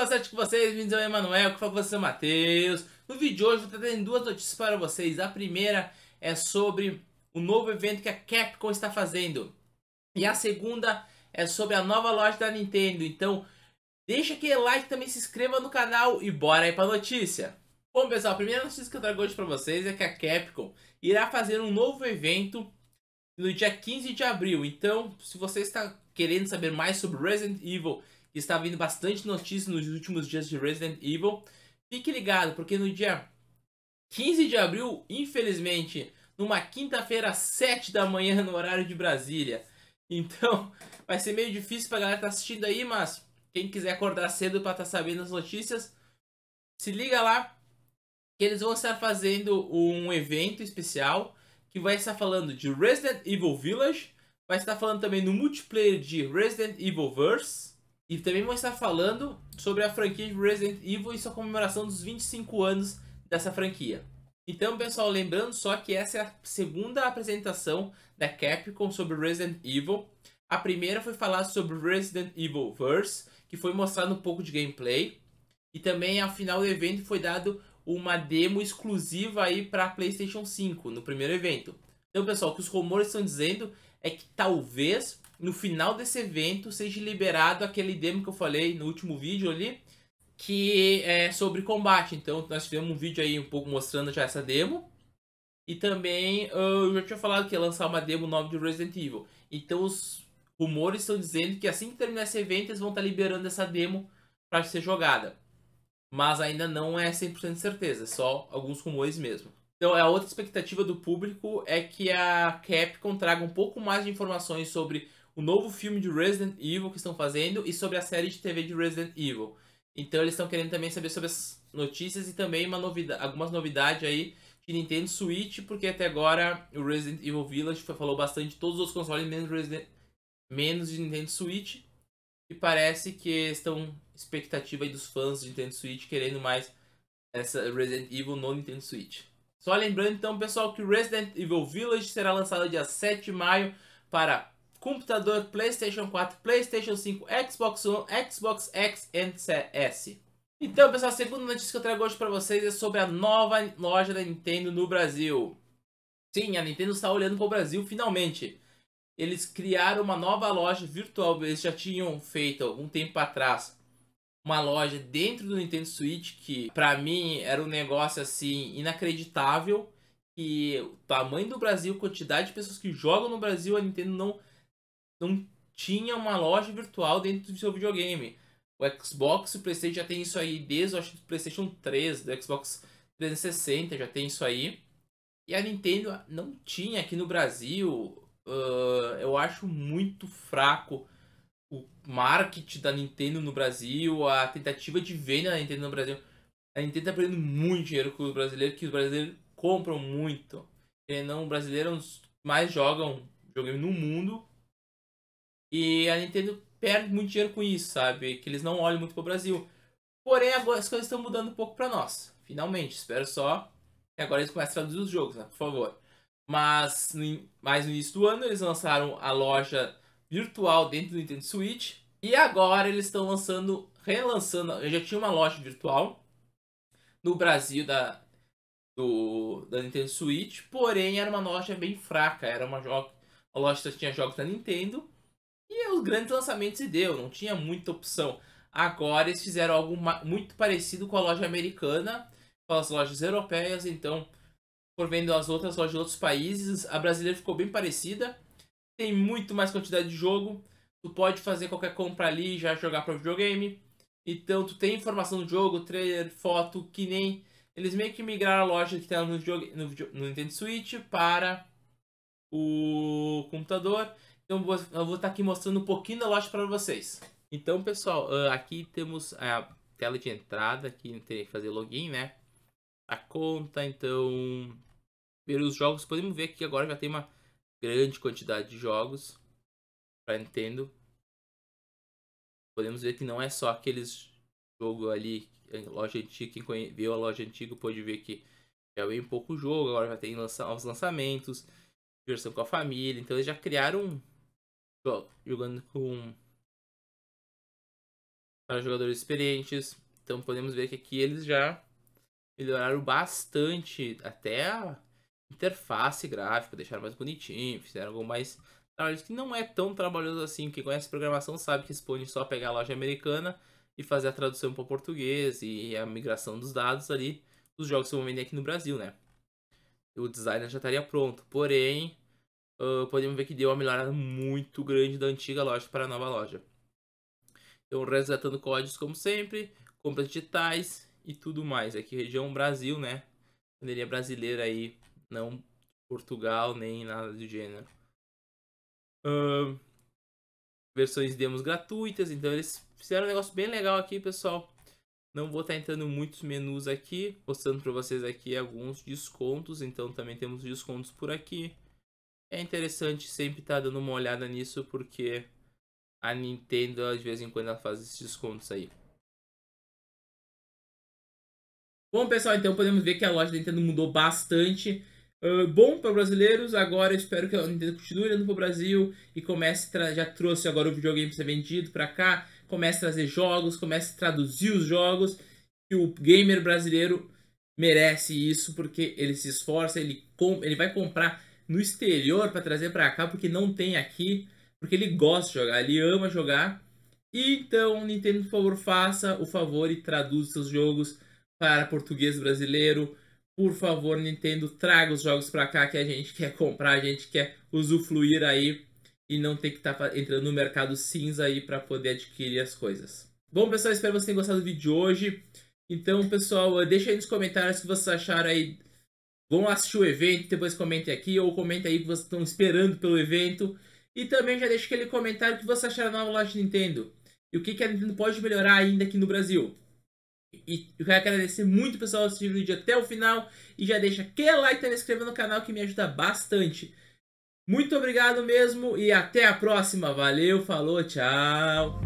pessoal, sete com vocês, bem-vindos ao é Emanuel, que fala com você, Matheus. No vídeo de hoje vou trazendo duas notícias para vocês. A primeira é sobre o novo evento que a Capcom está fazendo. E a segunda é sobre a nova loja da Nintendo. Então, deixa aquele like também, se inscreva no canal e bora aí a notícia. Bom, pessoal, a primeira notícia que eu trago hoje para vocês é que a Capcom irá fazer um novo evento no dia 15 de abril. Então, se você está querendo saber mais sobre Resident Evil está vindo bastante notícia nos últimos dias de Resident Evil. Fique ligado, porque no dia 15 de abril, infelizmente, numa quinta-feira, 7 da manhã, no horário de Brasília. Então, vai ser meio difícil pra galera que tá assistindo aí, mas quem quiser acordar cedo para estar tá sabendo as notícias, se liga lá que eles vão estar fazendo um evento especial que vai estar falando de Resident Evil Village, vai estar falando também no multiplayer de Resident Evil Verse, e também vão estar falando sobre a franquia de Resident Evil e sua comemoração dos 25 anos dessa franquia. Então, pessoal, lembrando só que essa é a segunda apresentação da Capcom sobre Resident Evil. A primeira foi falar sobre Resident Evil Verse, que foi mostrado um pouco de gameplay. E também, ao final do evento, foi dado uma demo exclusiva aí para PlayStation 5 no primeiro evento. Então, pessoal, o que os rumores estão dizendo é que talvez no final desse evento seja liberado aquele demo que eu falei no último vídeo ali, que é sobre combate. Então, nós fizemos um vídeo aí um pouco mostrando já essa demo. E também ah, eu já tinha falado que ia lançar uma demo nova de Resident Evil. Então, os rumores estão dizendo que assim que terminar esse evento, eles vão estar tá liberando essa demo para ser jogada. Mas ainda não é 100% de certeza, só alguns rumores mesmo. Então, a outra expectativa do público é que a Capcom traga um pouco mais de informações sobre o novo filme de Resident Evil que estão fazendo e sobre a série de TV de Resident Evil. Então eles estão querendo também saber sobre as notícias e também uma novidade, algumas novidades aí de Nintendo Switch, porque até agora o Resident Evil Village falou bastante de todos os consoles, menos, Resident, menos de Nintendo Switch. E parece que estão expectativa aí dos fãs de Nintendo Switch querendo mais essa Resident Evil no Nintendo Switch. Só lembrando então, pessoal, que Resident Evil Village será lançado dia 7 de maio para computador, PlayStation 4, PlayStation 5, Xbox One, Xbox X e S. Então, pessoal, a segunda notícia que eu trago hoje para vocês é sobre a nova loja da Nintendo no Brasil. Sim, a Nintendo está olhando para o Brasil finalmente. Eles criaram uma nova loja virtual, eles já tinham feito algum tempo atrás uma loja dentro do Nintendo Switch que para mim era um negócio assim inacreditável que o tamanho do Brasil, quantidade de pessoas que jogam no Brasil, a Nintendo não não tinha uma loja virtual dentro do seu videogame. O Xbox e o PlayStation já tem isso aí desde acho, o PlayStation 3, do Xbox 360 já tem isso aí. E a Nintendo não tinha aqui no Brasil. Uh, eu acho muito fraco o marketing da Nintendo no Brasil, a tentativa de venda da Nintendo no Brasil. A Nintendo tá perdendo muito dinheiro com os brasileiros, que os brasileiros compram muito. E não, brasileiros mais jogam videogame no mundo e a Nintendo perde muito dinheiro com isso, sabe? Que eles não olham muito pro Brasil. Porém, agora as coisas estão mudando um pouco para nós. Finalmente, espero só. que agora eles comecem a traduzir os jogos, né? Por favor. Mas no, no início do ano eles lançaram a loja virtual dentro do Nintendo Switch. E agora eles estão lançando, relançando. Eu já tinha uma loja virtual no Brasil da, do, da Nintendo Switch. Porém, era uma loja bem fraca. Era uma, jo uma loja que tinha jogos da Nintendo e os grandes lançamentos se deu, não tinha muita opção. Agora eles fizeram algo muito parecido com a loja americana, com as lojas europeias, então, por vendo as outras lojas de outros países, a brasileira ficou bem parecida. Tem muito mais quantidade de jogo, tu pode fazer qualquer compra ali e já jogar para o videogame. Então, tu tem informação do jogo, trailer, foto, que nem... Eles meio que migraram a loja que tem no, no, no Nintendo Switch para o computador. Então eu vou estar tá aqui mostrando um pouquinho da loja para vocês. Então pessoal, ah, aqui temos a tela de entrada, aqui tem que fazer login, né? A conta, então... Ver os jogos, podemos ver que agora já tem uma grande quantidade de jogos para Nintendo. Podemos ver que não é só aqueles jogo ali, loja antiga, quem viu a loja antiga pode ver que já vem pouco jogo, agora já tem lança... os lançamentos, diversão com a família, então eles já criaram jogando com para jogadores experientes. Então podemos ver que aqui eles já melhoraram bastante até a interface gráfica, deixaram mais bonitinho, fizeram algo mais trabalhoso que não é tão trabalhoso assim. Quem conhece programação sabe que expõe só pegar a loja americana e fazer a tradução para o português e a migração dos dados ali dos jogos que vão vender aqui no Brasil, né? O designer já estaria pronto. Porém, uh, podemos ver que deu uma melhorada muito grande da antiga loja para a nova loja. Então, resetando códigos como sempre, compras digitais e tudo mais. Aqui região Brasil, né? Bandeirinha brasileira aí, não Portugal, nem nada do gênero. Uh, versões demos gratuitas, então eles fizeram um negócio bem legal aqui, pessoal. Não vou estar tá entrando muitos menus aqui, mostrando para vocês aqui alguns descontos, então também temos descontos por aqui é interessante sempre estar tá dando uma olhada nisso, porque a Nintendo, de vez em quando, ela faz esses descontos aí. Bom, pessoal, então podemos ver que a loja da Nintendo mudou bastante. Uh, bom para brasileiros, agora espero que a Nintendo continue olhando para o Brasil e comece, já trouxe agora o videogame para ser vendido para cá, comece a trazer jogos, comece a traduzir os jogos, e o gamer brasileiro merece isso, porque ele se esforça, ele, ele vai comprar no exterior para trazer para cá, porque não tem aqui, porque ele gosta de jogar, ele ama jogar. E então, Nintendo, por favor, faça o favor e traduza seus jogos para português brasileiro. Por favor, Nintendo, traga os jogos para cá que a gente quer comprar, a gente quer usufruir aí e não ter que estar tá entrando no mercado cinza aí para poder adquirir as coisas. Bom, pessoal, espero que vocês tenham gostado do vídeo de hoje. Então, pessoal, deixa aí nos comentários o que vocês acharam aí Vão assistir o evento, depois comentem aqui, ou comentem aí o que vocês estão esperando pelo evento. E também já deixa aquele comentário que você acharam da nova loja de Nintendo. E o que, a Nintendo pode melhorar ainda aqui no Brasil. E eu quero agradecer muito o pessoal assistir o vídeo até o final. E já deixa aquele like e tá se inscreva no canal que me ajuda bastante. Muito obrigado mesmo e até a próxima. Valeu, falou, tchau.